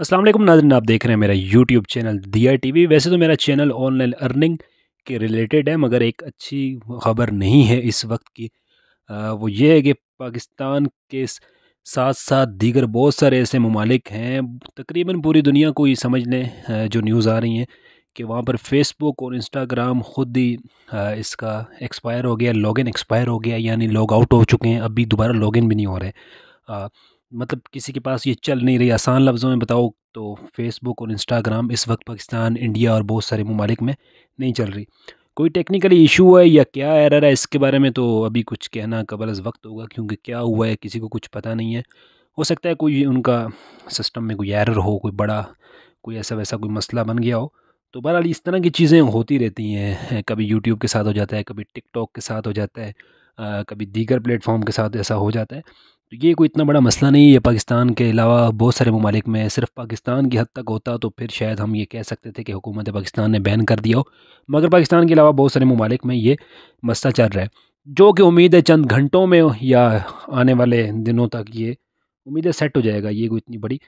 अस्सलाम वालेकुम आप देख रहे हैं मेरा यूट्यूब चैनल दिया वी वैसे तो मेरा चैनल ऑनलाइन अर्निंग के रिलेटेड है मगर एक अच्छी खबर नहीं है इस वक्त की आ, वो ये है कि पाकिस्तान के साथ साथ दीगर बहुत सारे ऐसे ममालिक हैं तकरीबन पूरी दुनिया को ये समझ लें जो न्यूज़ आ रही हैं कि वहाँ पर फेसबुक और इंस्टाग्राम ख़ुद ही इसका एक्सपायर हो गया लॉगिन एक्सपायर हो गया यानी लॉग आउट हो चुके हैं अभी दोबारा लॉगिन भी नहीं हो रहे मतलब किसी के पास ये चल नहीं रही आसान लफ्ज़ों में बताओ तो फेसबुक और इंस्टाग्राम इस वक्त पाकिस्तान इंडिया और बहुत सारे ममालिक में नहीं चल रही कोई टेक्निकली इशू है या क्या एरर है इसके बारे में तो अभी कुछ कहना कबल अज़ वक्त होगा क्योंकि क्या हुआ है किसी को कुछ पता नहीं है हो सकता है कोई उनका सिस्टम में कोई एरर हो कोई बड़ा कोई ऐसा वैसा कोई मसला बन गया हो तो बहरहाल इस तरह की चीज़ें होती रहती हैं कभी यूट्यूब के साथ हो जाता है कभी टिकटॉक के साथ हो जाता है आ, कभी दीगर प्लेटफॉर्म के साथ ऐसा हो जाता है तो ये कोई इतना बड़ा मसला नहीं है पाकिस्तान के अलावा बहुत सारे ममालिक में सिर्फ पाकिस्तान की हद तक होता तो फिर शायद हम ये कह सकते थे कि हुकूमत पाकिस्तान ने बैन कर दिया हो मगर पाकिस्तान के अलावा बहुत सारे ममालिक में ये मसला चल रहा है जो कि उम्मीद है चंद घंटों में या आने वाले दिनों तक ये उम्मीद है सेट हो जाएगा ये कोई इतनी बड़ी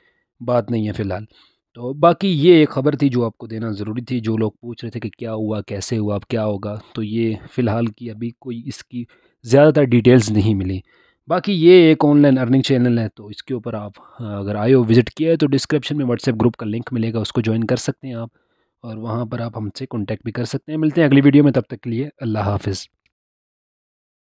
बात नहीं है फ़िलहाल तो बाकी ये एक ख़बर थी जो आपको देना ज़रूरी थी जो लोग पूछ रहे थे कि क्या हुआ कैसे हुआ अब क्या होगा तो ये फ़िलहाल की अभी कोई इसकी ज़्यादातर डिटेल्स नहीं मिली बाकी ये एक ऑनलाइन अर्निंग चैनल है तो इसके ऊपर आप हाँ, अगर आए हो विज़िट किया है तो डिस्क्रिप्शन में व्हाट्सएप ग्रुप का लिंक मिलेगा उसको ज्वाइन कर सकते हैं आप और वहाँ पर आप हमसे कॉन्टैक्ट भी कर सकते हैं मिलते हैं अगली वीडियो में तब तक के लिए अल्लाह हाफिज़